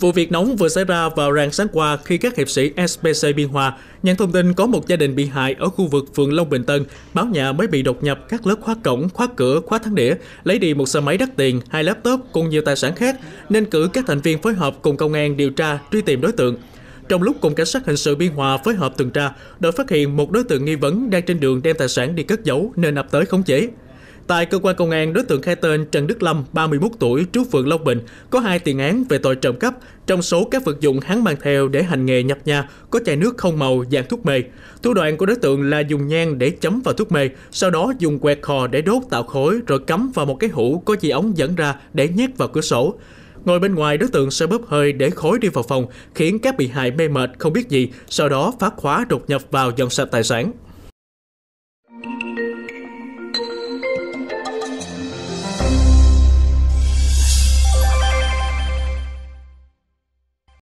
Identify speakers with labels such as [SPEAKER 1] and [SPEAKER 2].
[SPEAKER 1] Vụ việc nóng vừa xảy ra vào rạng sáng qua khi các hiệp sĩ SPC Biên Hòa nhận thông tin có một gia đình bị hại ở khu vực phường Long Bình Tân, báo nhà mới bị đột nhập các lớp khóa cổng, khóa cửa, khóa thắng đĩa, lấy đi một xe máy đắt tiền, hai laptop cùng nhiều tài sản khác, nên cử các thành viên phối hợp cùng công an điều tra truy tìm đối tượng. Trong lúc cùng cảnh sát hình sự Biên Hòa phối hợp tuần tra, đội phát hiện một đối tượng nghi vấn đang trên đường đem tài sản đi cất giấu nên ập tới khống chế. Tại cơ quan công an, đối tượng khai tên Trần Đức Lâm, 31 tuổi, trú phường Long Bình, có hai tiền án về tội trộm cắp. Trong số các vật dụng hắn mang theo để hành nghề nhập nhà có chai nước không màu dạng thuốc mê. Thủ đoạn của đối tượng là dùng nhang để chấm vào thuốc mê, sau đó dùng quẹt khò để đốt tạo khối rồi cắm vào một cái hũ có dì ống dẫn ra để nhét vào cửa sổ. Ngồi bên ngoài, đối tượng sẽ bóp hơi để khối đi vào phòng, khiến các bị hại mê mệt không biết gì, sau đó phá khóa đột nhập vào dọn sạch tài sản.